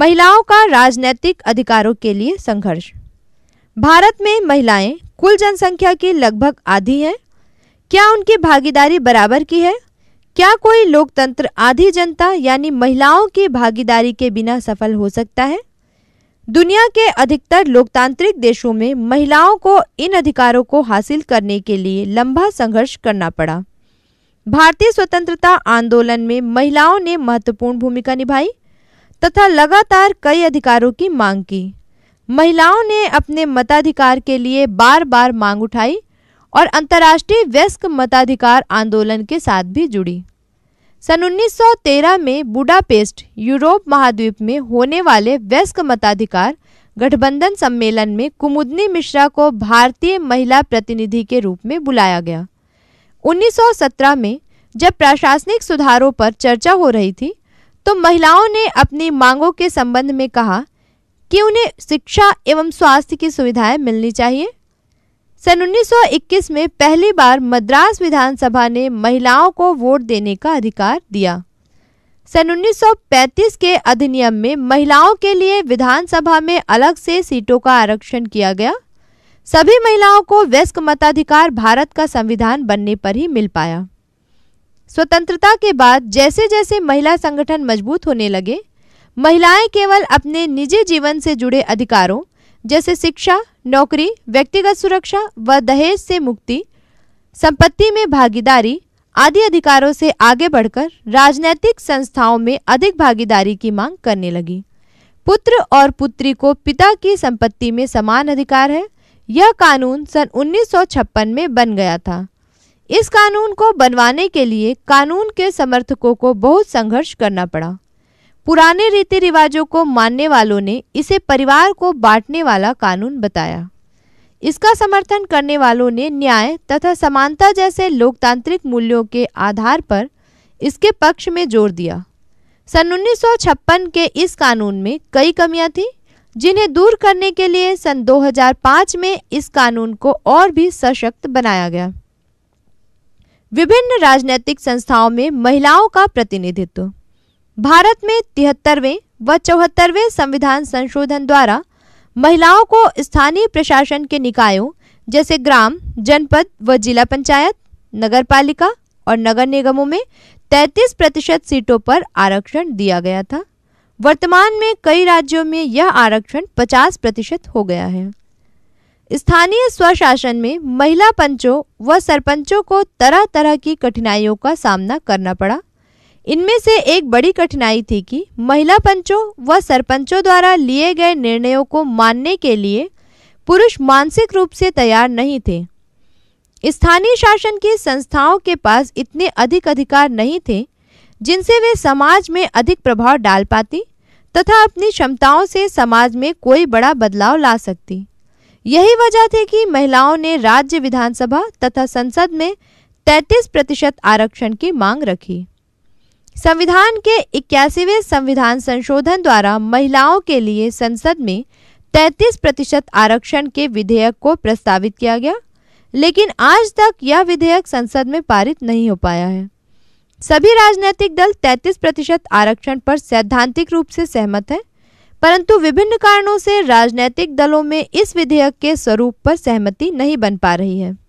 महिलाओं का राजनैतिक अधिकारों के लिए संघर्ष भारत में महिलाएं कुल जनसंख्या की लगभग आधी हैं क्या उनकी भागीदारी बराबर की है क्या कोई लोकतंत्र आधी जनता यानी महिलाओं की भागीदारी के बिना सफल हो सकता है दुनिया के अधिकतर लोकतांत्रिक देशों में महिलाओं को इन अधिकारों को हासिल करने के लिए लंबा संघर्ष करना पड़ा भारतीय स्वतंत्रता आंदोलन में महिलाओं ने महत्वपूर्ण भूमिका निभाई तथा लगातार कई अधिकारों की मांग की महिलाओं ने अपने मताधिकार के लिए बार बार मांग उठाई और अंतर्राष्ट्रीय व्यस्क मताधिकार आंदोलन के साथ भी जुड़ी सन 1913 में बुडापेस्ट यूरोप महाद्वीप में होने वाले व्यस्क मताधिकार गठबंधन सम्मेलन में कुमुदनी मिश्रा को भारतीय महिला प्रतिनिधि के रूप में बुलाया गया 1917 में जब प्रशासनिक सुधारों पर चर्चा हो रही थी तो महिलाओं ने अपनी मांगों के संबंध में कहा कि उन्हें शिक्षा एवं स्वास्थ्य की सुविधाएं मिलनी चाहिए सन 1921 में पहली बार मद्रास विधानसभा ने महिलाओं को वोट देने का अधिकार दिया सन 1935 के अधिनियम में महिलाओं के लिए विधानसभा में अलग से सीटों का आरक्षण किया गया सभी महिलाओं को व्यस्क मताधिकार भारत का संविधान बनने पर ही मिल पाया स्वतंत्रता के बाद जैसे जैसे महिला संगठन मजबूत होने लगे महिलाएं केवल अपने निजी जीवन से जुड़े अधिकारों जैसे शिक्षा नौकरी व्यक्तिगत सुरक्षा व दहेज से मुक्ति संपत्ति में भागीदारी आदि अधिकारों से आगे बढ़कर राजनैतिक संस्थाओं में अधिक भागीदारी की मांग करने लगी पुत्र और पुत्री को पिता की संपत्ति में समान अधिकार है यह कानून सन 1956 में बन गया था इस कानून को बनवाने के लिए कानून के समर्थकों को बहुत संघर्ष करना पड़ा पुराने रीति रिवाजों को मानने वालों ने इसे परिवार को बांटने वाला कानून बताया इसका समर्थन करने वालों ने न्याय तथा समानता जैसे लोकतांत्रिक मूल्यों के आधार पर इसके पक्ष में जोर दिया सन उन्नीस के इस कानून में कई कमियां थीं जिन्हें दूर करने के लिए सन 2005 में इस कानून को और भी सशक्त बनाया गया विभिन्न राजनैतिक संस्थाओं में महिलाओं का प्रतिनिधित्व भारत में तिहत्तरवें व चौहत्तरवें संविधान संशोधन द्वारा महिलाओं को स्थानीय प्रशासन के निकायों जैसे ग्राम जनपद व जिला पंचायत नगर पालिका और नगर निगमों में 33 प्रतिशत सीटों पर आरक्षण दिया गया था वर्तमान में कई राज्यों में यह आरक्षण 50 प्रतिशत हो गया है स्थानीय स्वशासन में महिला पंचों व सरपंचों को तरह तरह की कठिनाइयों का सामना करना पड़ा इनमें से एक बड़ी कठिनाई थी कि महिला पंचों व सरपंचों द्वारा लिए गए निर्णयों को मानने के लिए पुरुष मानसिक रूप से तैयार नहीं थे स्थानीय शासन की संस्थाओं के पास इतने अधिक अधिकार नहीं थे जिनसे वे समाज में अधिक प्रभाव डाल पाती तथा अपनी क्षमताओं से समाज में कोई बड़ा बदलाव ला सकती यही वजह थी कि महिलाओं ने राज्य विधानसभा तथा संसद में 33 प्रतिशत आरक्षण की मांग रखी संविधान के इक्यासीवें संविधान संशोधन द्वारा महिलाओं के लिए संसद में 33 प्रतिशत आरक्षण के विधेयक को प्रस्तावित किया गया लेकिन आज तक यह विधेयक संसद में पारित नहीं हो पाया है सभी राजनीतिक दल 33 प्रतिशत आरक्षण पर सैद्धांतिक रूप से सहमत हैं परंतु विभिन्न कारणों से राजनीतिक दलों में इस विधेयक के स्वरूप पर सहमति नहीं बन पा रही है